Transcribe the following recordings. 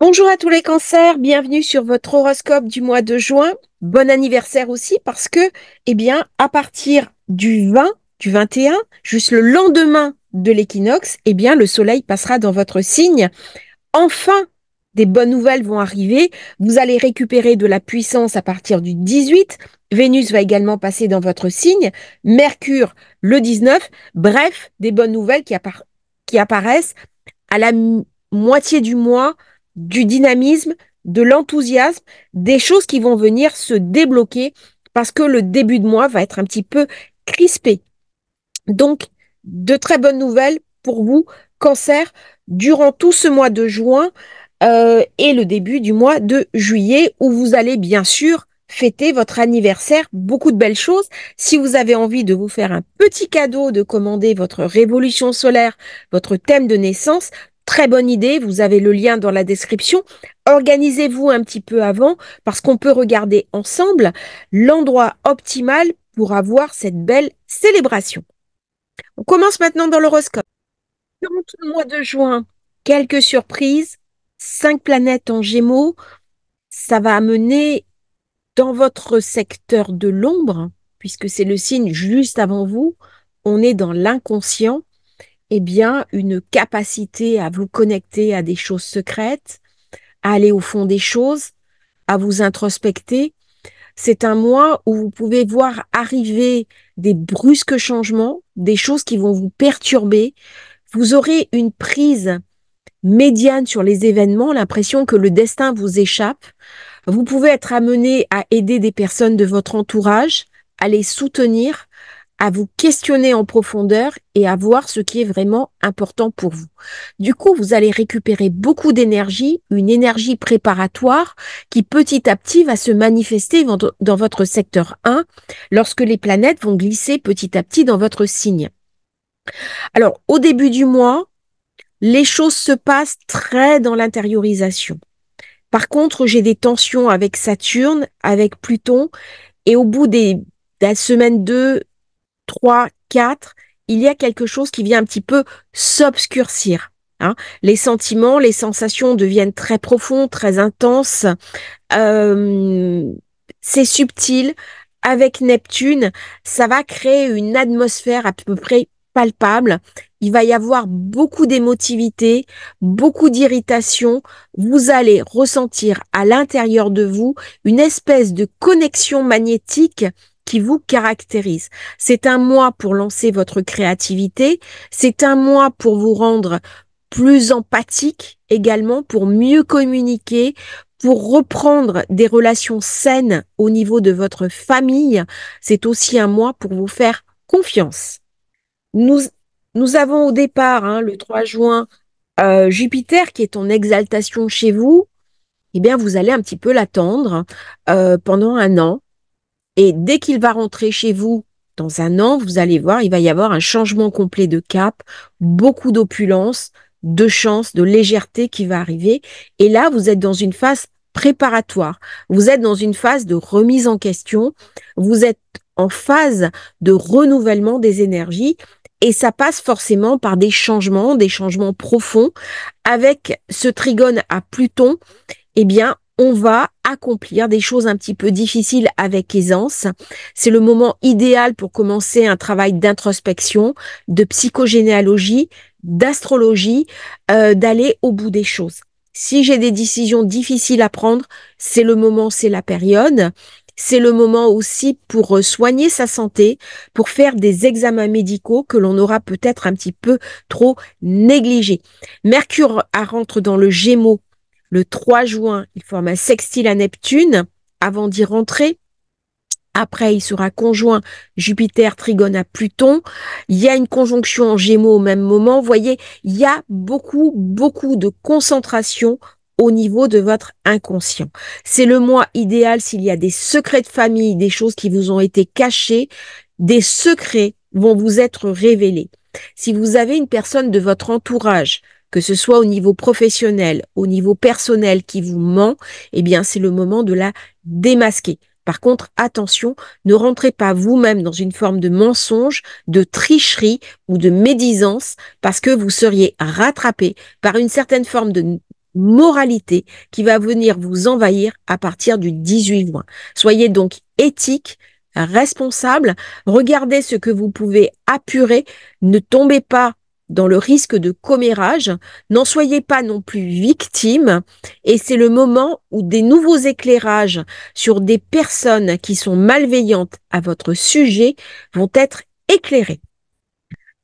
Bonjour à tous les cancers, bienvenue sur votre horoscope du mois de juin. Bon anniversaire aussi parce que, eh bien, à partir du 20, du 21, juste le lendemain de l'équinoxe, eh bien, le soleil passera dans votre signe. Enfin, des bonnes nouvelles vont arriver. Vous allez récupérer de la puissance à partir du 18. Vénus va également passer dans votre signe. Mercure le 19. Bref, des bonnes nouvelles qui, qui apparaissent à la moitié du mois du dynamisme, de l'enthousiasme, des choses qui vont venir se débloquer parce que le début de mois va être un petit peu crispé. Donc, de très bonnes nouvelles pour vous, cancer, durant tout ce mois de juin euh, et le début du mois de juillet, où vous allez bien sûr fêter votre anniversaire, beaucoup de belles choses. Si vous avez envie de vous faire un petit cadeau, de commander votre révolution solaire, votre thème de naissance, très bonne idée. Vous avez le lien dans la description. Organisez-vous un petit peu avant parce qu'on peut regarder ensemble l'endroit optimal pour avoir cette belle célébration. On commence maintenant dans l'horoscope. Durant le mois de juin, quelques surprises. Cinq planètes en gémeaux. Ça va amener dans votre secteur de l'ombre, puisque c'est le signe juste avant vous, on est dans l'inconscient eh bien, une capacité à vous connecter à des choses secrètes, à aller au fond des choses, à vous introspecter. C'est un mois où vous pouvez voir arriver des brusques changements, des choses qui vont vous perturber. Vous aurez une prise médiane sur les événements, l'impression que le destin vous échappe. Vous pouvez être amené à aider des personnes de votre entourage, à les soutenir, à vous questionner en profondeur et à voir ce qui est vraiment important pour vous. Du coup, vous allez récupérer beaucoup d'énergie, une énergie préparatoire qui petit à petit va se manifester dans votre secteur 1 lorsque les planètes vont glisser petit à petit dans votre signe. Alors, au début du mois, les choses se passent très dans l'intériorisation. Par contre, j'ai des tensions avec Saturne, avec Pluton, et au bout des, la semaine 2 3, 4, il y a quelque chose qui vient un petit peu s'obscurcir. Hein. Les sentiments, les sensations deviennent très profonds, très intenses. Euh, c'est subtil. Avec Neptune, ça va créer une atmosphère à peu près palpable. Il va y avoir beaucoup d'émotivité, beaucoup d'irritation. Vous allez ressentir à l'intérieur de vous une espèce de connexion magnétique qui vous caractérise. C'est un mois pour lancer votre créativité, c'est un mois pour vous rendre plus empathique également, pour mieux communiquer, pour reprendre des relations saines au niveau de votre famille. C'est aussi un mois pour vous faire confiance. Nous, nous avons au départ, hein, le 3 juin, euh, Jupiter qui est en exaltation chez vous. Eh bien, vous allez un petit peu l'attendre euh, pendant un an et dès qu'il va rentrer chez vous dans un an, vous allez voir, il va y avoir un changement complet de cap, beaucoup d'opulence, de chance, de légèreté qui va arriver. Et là, vous êtes dans une phase préparatoire. Vous êtes dans une phase de remise en question. Vous êtes en phase de renouvellement des énergies. Et ça passe forcément par des changements, des changements profonds. Avec ce trigone à Pluton, eh bien, on va accomplir des choses un petit peu difficiles avec aisance. C'est le moment idéal pour commencer un travail d'introspection, de psychogénéalogie, d'astrologie, euh, d'aller au bout des choses. Si j'ai des décisions difficiles à prendre, c'est le moment, c'est la période. C'est le moment aussi pour euh, soigner sa santé, pour faire des examens médicaux que l'on aura peut-être un petit peu trop négligés. Mercure rentre dans le Gémeaux le 3 juin, il forme un sextile à Neptune avant d'y rentrer. Après, il sera conjoint Jupiter, Trigone à Pluton. Il y a une conjonction en Gémeaux au même moment. Vous voyez, il y a beaucoup, beaucoup de concentration au niveau de votre inconscient. C'est le mois idéal s'il y a des secrets de famille, des choses qui vous ont été cachées, des secrets vont vous être révélés. Si vous avez une personne de votre entourage que ce soit au niveau professionnel, au niveau personnel qui vous ment, eh bien, c'est le moment de la démasquer. Par contre, attention, ne rentrez pas vous-même dans une forme de mensonge, de tricherie ou de médisance parce que vous seriez rattrapé par une certaine forme de moralité qui va venir vous envahir à partir du 18 juin. Soyez donc éthique, responsable, regardez ce que vous pouvez apurer, ne tombez pas dans le risque de commérage. N'en soyez pas non plus victime. Et c'est le moment où des nouveaux éclairages sur des personnes qui sont malveillantes à votre sujet vont être éclairés.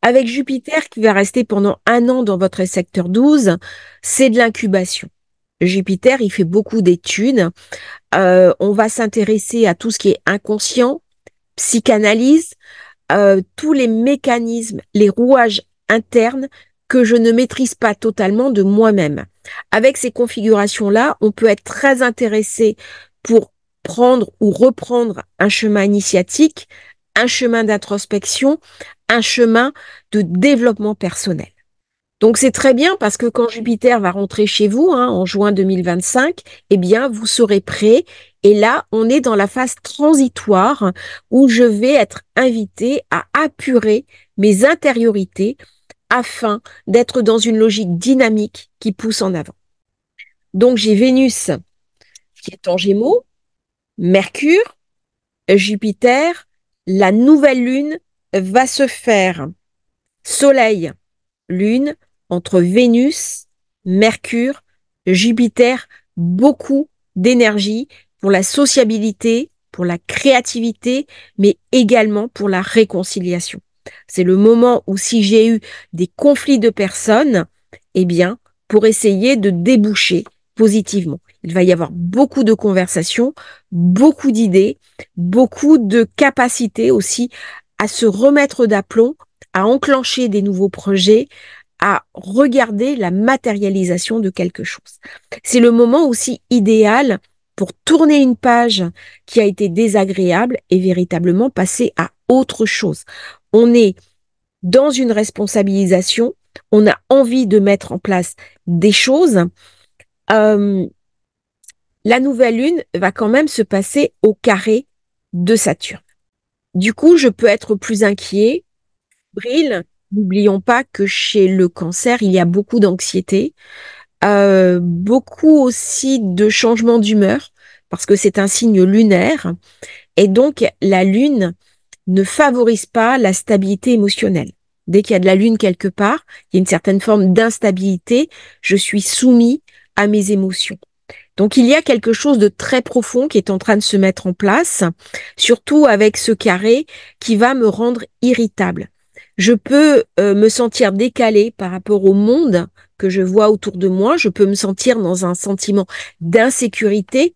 Avec Jupiter qui va rester pendant un an dans votre secteur 12, c'est de l'incubation. Jupiter, il fait beaucoup d'études. Euh, on va s'intéresser à tout ce qui est inconscient, psychanalyse, euh, tous les mécanismes, les rouages interne que je ne maîtrise pas totalement de moi-même. Avec ces configurations-là, on peut être très intéressé pour prendre ou reprendre un chemin initiatique, un chemin d'introspection, un chemin de développement personnel. Donc c'est très bien parce que quand Jupiter va rentrer chez vous hein, en juin 2025, eh bien vous serez prêt. Et là, on est dans la phase transitoire où je vais être invité à apurer mes intériorités afin d'être dans une logique dynamique qui pousse en avant. Donc j'ai Vénus qui est en Gémeaux, Mercure, Jupiter, la nouvelle lune va se faire Soleil, lune entre Vénus, Mercure, Jupiter, beaucoup d'énergie pour la sociabilité, pour la créativité, mais également pour la réconciliation. C'est le moment où si j'ai eu des conflits de personnes, eh bien, pour essayer de déboucher positivement. Il va y avoir beaucoup de conversations, beaucoup d'idées, beaucoup de capacités aussi à se remettre d'aplomb, à enclencher des nouveaux projets, à regarder la matérialisation de quelque chose. C'est le moment aussi idéal pour tourner une page qui a été désagréable et véritablement passer à autre chose on est dans une responsabilisation, on a envie de mettre en place des choses. Euh, la nouvelle lune va quand même se passer au carré de Saturne. Du coup, je peux être plus inquiet. Brille, n'oublions pas que chez le cancer, il y a beaucoup d'anxiété, euh, beaucoup aussi de changement d'humeur, parce que c'est un signe lunaire. Et donc, la lune ne favorise pas la stabilité émotionnelle. Dès qu'il y a de la lune quelque part, il y a une certaine forme d'instabilité, je suis soumis à mes émotions. Donc il y a quelque chose de très profond qui est en train de se mettre en place, surtout avec ce carré qui va me rendre irritable. Je peux euh, me sentir décalé par rapport au monde que je vois autour de moi, je peux me sentir dans un sentiment d'insécurité,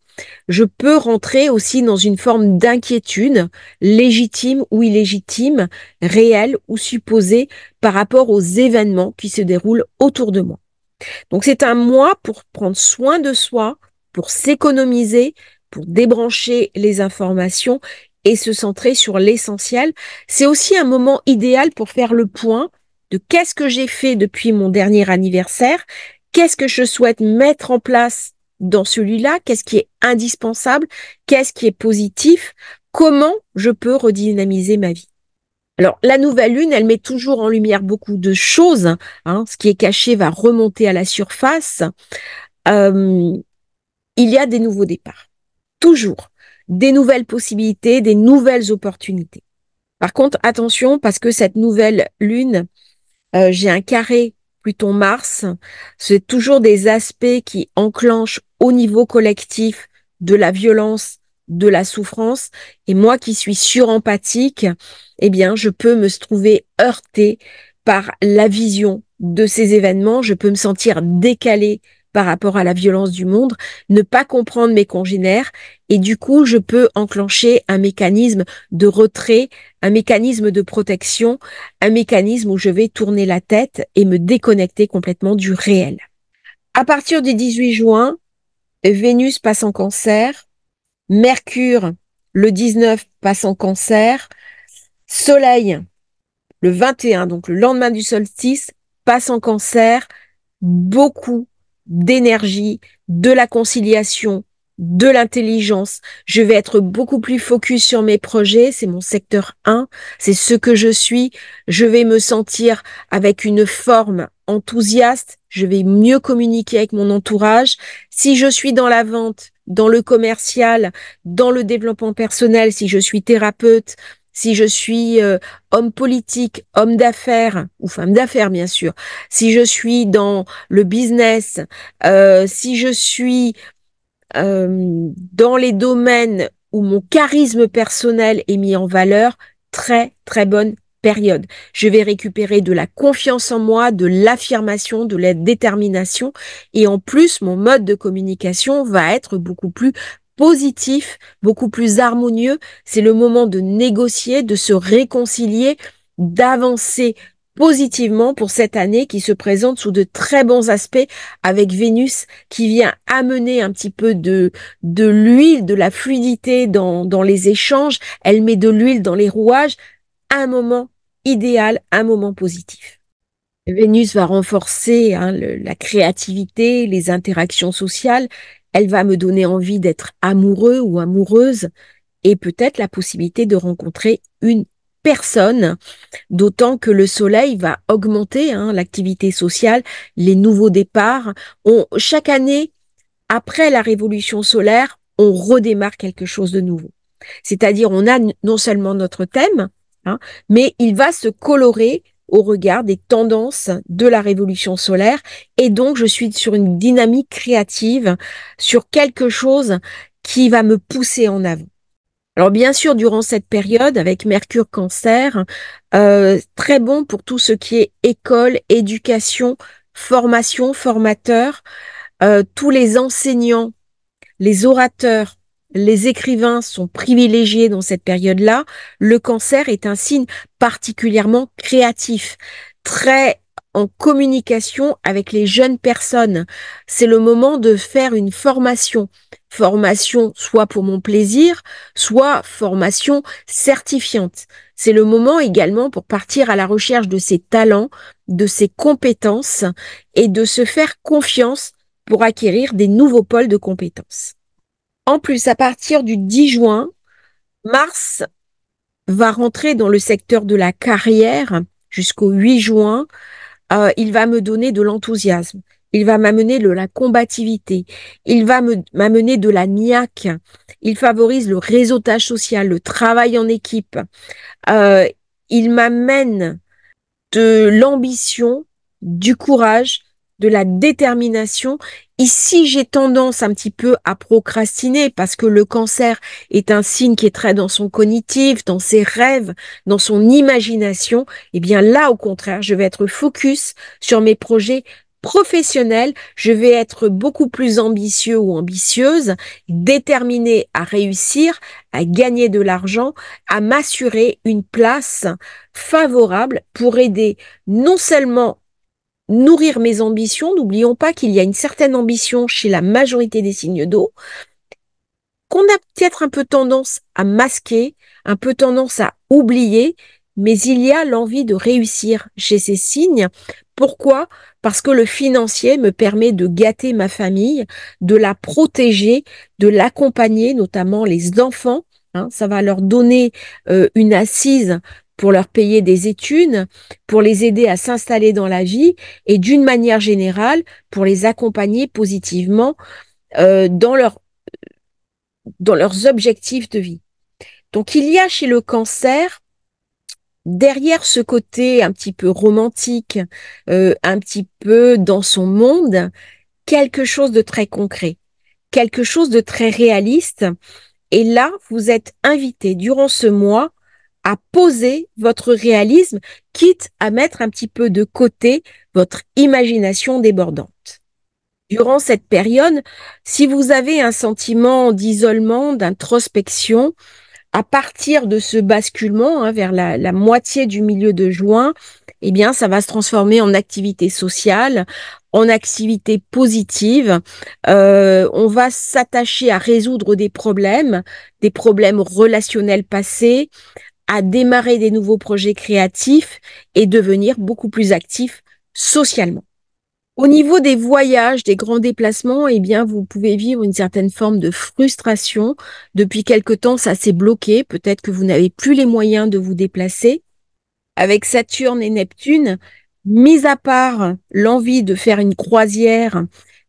je peux rentrer aussi dans une forme d'inquiétude, légitime ou illégitime, réelle ou supposée par rapport aux événements qui se déroulent autour de moi. Donc c'est un mois pour prendre soin de soi, pour s'économiser, pour débrancher les informations et se centrer sur l'essentiel. C'est aussi un moment idéal pour faire le point de qu'est-ce que j'ai fait depuis mon dernier anniversaire, qu'est-ce que je souhaite mettre en place dans celui-là, qu'est-ce qui est indispensable, qu'est-ce qui est positif, comment je peux redynamiser ma vie. Alors la nouvelle lune, elle met toujours en lumière beaucoup de choses. Hein, hein. ce qui est caché va remonter à la surface. Euh, il y a des nouveaux départs, toujours des nouvelles possibilités, des nouvelles opportunités. Par contre, attention parce que cette nouvelle lune, euh, j'ai un carré Pluton-Mars. C'est toujours des aspects qui enclenchent au niveau collectif de la violence, de la souffrance. Et moi qui suis surempathique, eh bien, je peux me trouver heurtée par la vision de ces événements. Je peux me sentir décalée par rapport à la violence du monde, ne pas comprendre mes congénères, et du coup, je peux enclencher un mécanisme de retrait, un mécanisme de protection, un mécanisme où je vais tourner la tête et me déconnecter complètement du réel. À partir du 18 juin, Vénus passe en cancer, Mercure le 19 passe en cancer, Soleil le 21, donc le lendemain du solstice, passe en cancer, beaucoup d'énergie, de la conciliation, de l'intelligence. Je vais être beaucoup plus focus sur mes projets. C'est mon secteur 1. C'est ce que je suis. Je vais me sentir avec une forme enthousiaste. Je vais mieux communiquer avec mon entourage. Si je suis dans la vente, dans le commercial, dans le développement personnel, si je suis thérapeute, si je suis euh, homme politique, homme d'affaires ou femme d'affaires bien sûr, si je suis dans le business, euh, si je suis euh, dans les domaines où mon charisme personnel est mis en valeur, très très bonne période. Je vais récupérer de la confiance en moi, de l'affirmation, de la détermination et en plus mon mode de communication va être beaucoup plus positif, beaucoup plus harmonieux. C'est le moment de négocier, de se réconcilier, d'avancer positivement pour cette année qui se présente sous de très bons aspects avec Vénus qui vient amener un petit peu de, de l'huile, de la fluidité dans, dans les échanges. Elle met de l'huile dans les rouages. Un moment idéal, un moment positif. Vénus va renforcer hein, la créativité, les interactions sociales elle va me donner envie d'être amoureux ou amoureuse et peut-être la possibilité de rencontrer une personne, d'autant que le soleil va augmenter hein, l'activité sociale, les nouveaux départs. On, chaque année, après la révolution solaire, on redémarre quelque chose de nouveau. C'est-à-dire, on a non seulement notre thème, hein, mais il va se colorer au regard des tendances de la révolution solaire. Et donc, je suis sur une dynamique créative, sur quelque chose qui va me pousser en avant. Alors bien sûr, durant cette période, avec Mercure Cancer, euh, très bon pour tout ce qui est école, éducation, formation, formateur, euh, tous les enseignants, les orateurs, les écrivains sont privilégiés dans cette période-là, le cancer est un signe particulièrement créatif, très en communication avec les jeunes personnes. C'est le moment de faire une formation. Formation soit pour mon plaisir, soit formation certifiante. C'est le moment également pour partir à la recherche de ses talents, de ses compétences et de se faire confiance pour acquérir des nouveaux pôles de compétences. En plus, à partir du 10 juin, Mars va rentrer dans le secteur de la carrière jusqu'au 8 juin. Euh, il va me donner de l'enthousiasme. Il va m'amener de la combativité. Il va m'amener de la niaque. Il favorise le réseautage social, le travail en équipe. Euh, il m'amène de l'ambition, du courage, de la détermination Ici, j'ai tendance un petit peu à procrastiner parce que le cancer est un signe qui est très dans son cognitif, dans ses rêves, dans son imagination. Eh bien là, au contraire, je vais être focus sur mes projets professionnels. je vais être beaucoup plus ambitieux ou ambitieuse, déterminée à réussir, à gagner de l'argent, à m'assurer une place favorable pour aider non seulement nourrir mes ambitions. N'oublions pas qu'il y a une certaine ambition chez la majorité des signes d'eau qu'on a peut-être un peu tendance à masquer, un peu tendance à oublier, mais il y a l'envie de réussir chez ces signes. Pourquoi Parce que le financier me permet de gâter ma famille, de la protéger, de l'accompagner, notamment les enfants. Hein. ça va leur donner euh, une assise pour leur payer des études, pour les aider à s'installer dans la vie et d'une manière générale pour les accompagner positivement euh, dans, leur, dans leurs objectifs de vie. Donc il y a chez le cancer derrière ce côté un petit peu romantique, euh, un petit peu dans son monde, quelque chose de très concret, quelque chose de très réaliste. Et là, vous êtes invité durant ce mois à poser votre réalisme, quitte à mettre un petit peu de côté votre imagination débordante. Durant cette période, si vous avez un sentiment d'isolement, d'introspection, à partir de ce basculement hein, vers la, moitié du milieu de juin, eh bien, ça va se transformer en activité sociale, en activité positive. Euh, on va s'attacher à résoudre des problèmes, des problèmes relationnels passés, à démarrer des nouveaux projets créatifs et devenir beaucoup plus actif socialement. Au niveau des voyages, des grands déplacements, eh bien, vous pouvez vivre une certaine forme de frustration. Depuis quelque temps, ça s'est bloqué. Peut-être que vous n'avez plus les moyens de vous déplacer. Avec Saturne et Neptune, mis à part l'envie de faire une croisière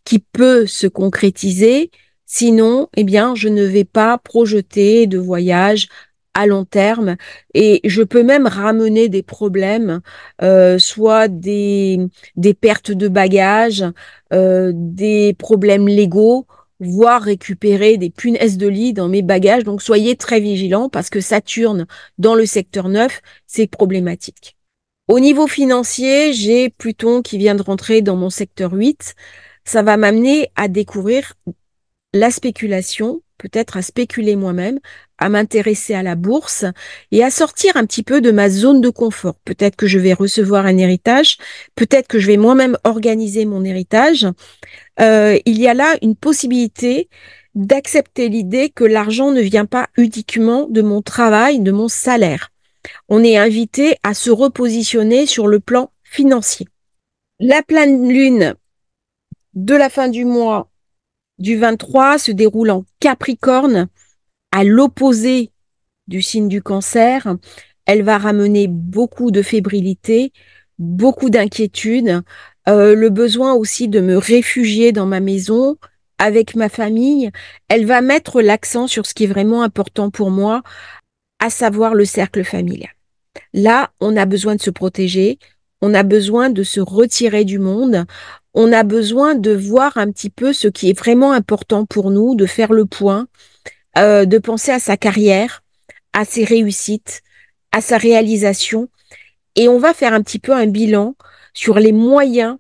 qui peut se concrétiser, sinon, eh bien, je ne vais pas projeter de voyage à long terme et je peux même ramener des problèmes, euh, soit des, des pertes de bagages, euh, des problèmes légaux, voire récupérer des punaises de lit dans mes bagages. Donc soyez très vigilants parce que Saturne dans le secteur 9, c'est problématique. Au niveau financier, j'ai Pluton qui vient de rentrer dans mon secteur 8. Ça va m'amener à découvrir la spéculation, peut-être à spéculer moi-même, à m'intéresser à la bourse et à sortir un petit peu de ma zone de confort. Peut-être que je vais recevoir un héritage, peut-être que je vais moi-même organiser mon héritage. Euh, il y a là une possibilité d'accepter l'idée que l'argent ne vient pas uniquement de mon travail, de mon salaire. On est invité à se repositionner sur le plan financier. La pleine lune de la fin du mois du 23 se déroule en Capricorne à l'opposé du signe du cancer, elle va ramener beaucoup de fébrilité, beaucoup d'inquiétude, euh, le besoin aussi de me réfugier dans ma maison avec ma famille. Elle va mettre l'accent sur ce qui est vraiment important pour moi, à savoir le cercle familial. Là, on a besoin de se protéger, on a besoin de se retirer du monde, on a besoin de voir un petit peu ce qui est vraiment important pour nous, de faire le point, euh, de penser à sa carrière, à ses réussites, à sa réalisation. Et on va faire un petit peu un bilan sur les moyens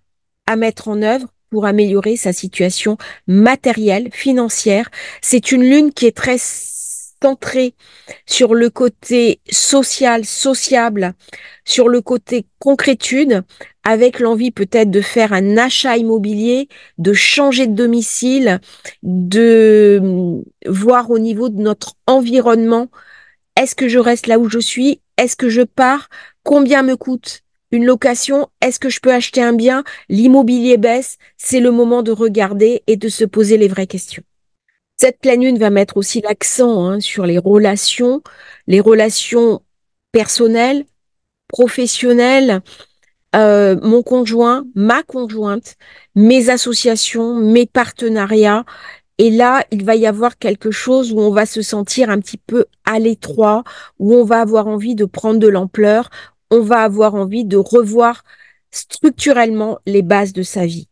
à mettre en œuvre pour améliorer sa situation matérielle, financière. C'est une lune qui est très centré sur le côté social, sociable, sur le côté concrétude, avec l'envie peut-être de faire un achat immobilier, de changer de domicile, de euh, voir au niveau de notre environnement, est-ce que je reste là où je suis Est-ce que je pars Combien me coûte une location Est-ce que je peux acheter un bien L'immobilier baisse, c'est le moment de regarder et de se poser les vraies questions. Cette pleine lune va mettre aussi l'accent hein, sur les relations, les relations personnelles, professionnelles, euh, mon conjoint, ma conjointe, mes associations, mes partenariats. Et là, il va y avoir quelque chose où on va se sentir un petit peu à l'étroit, où on va avoir envie de prendre de l'ampleur, on va avoir envie de revoir structurellement les bases de sa vie.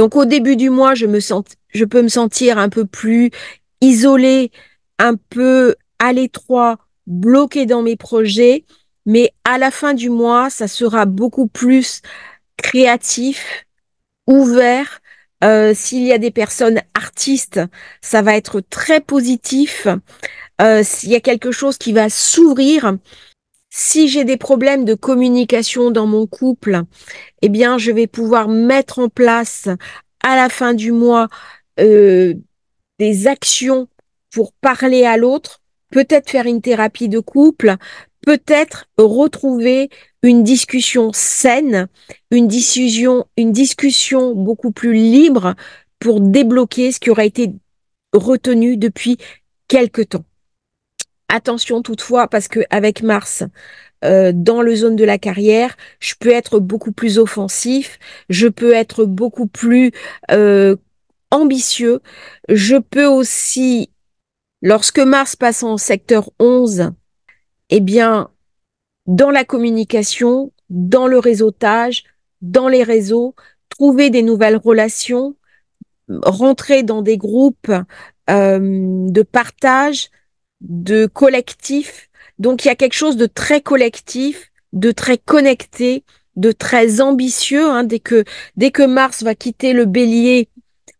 Donc au début du mois, je me je peux me sentir un peu plus isolée, un peu à l'étroit, bloquée dans mes projets, mais à la fin du mois, ça sera beaucoup plus créatif, ouvert. Euh, s'il y a des personnes artistes, ça va être très positif. Euh, s'il y a quelque chose qui va s'ouvrir, si j'ai des problèmes de communication dans mon couple, eh bien, je vais pouvoir mettre en place à la fin du mois euh, des actions pour parler à l'autre, peut-être faire une thérapie de couple, peut-être retrouver une discussion saine, une discussion, une discussion beaucoup plus libre pour débloquer ce qui aura été retenu depuis quelque temps. Attention toutefois, parce que avec Mars, euh, dans le zone de la carrière, je peux être beaucoup plus offensif, je peux être beaucoup plus euh, ambitieux, je peux aussi, lorsque Mars passe en secteur 11, eh bien, dans la communication, dans le réseautage, dans les réseaux, trouver des nouvelles relations, rentrer dans des groupes euh, de partage, de collectif. Donc il y a quelque chose de très collectif, de très connecté, de très ambitieux. Hein, dès que dès que Mars va quitter le Bélier,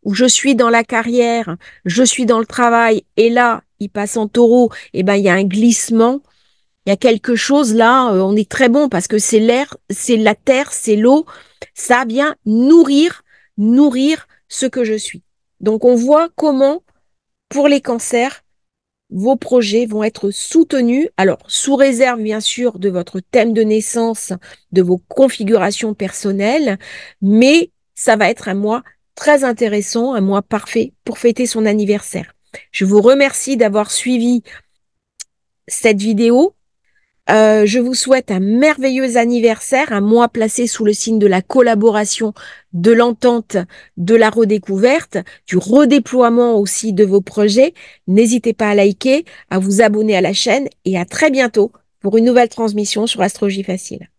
où je suis dans la carrière, je suis dans le travail, et là il passe en Taureau, et eh ben il y a un glissement. Il y a quelque chose là, euh, on est très bon parce que c'est l'air, c'est la terre, c'est l'eau, ça vient nourrir, nourrir ce que je suis. Donc on voit comment, pour les cancers, vos projets vont être soutenus, alors sous réserve bien sûr de votre thème de naissance, de vos configurations personnelles, mais ça va être un mois très intéressant, un mois parfait pour fêter son anniversaire. Je vous remercie d'avoir suivi cette vidéo. Euh, je vous souhaite un merveilleux anniversaire, un mois placé sous le signe de la collaboration, de l'entente, de la redécouverte, du redéploiement aussi de vos projets. N'hésitez pas à liker, à vous abonner à la chaîne et à très bientôt pour une nouvelle transmission sur Astrologie Facile.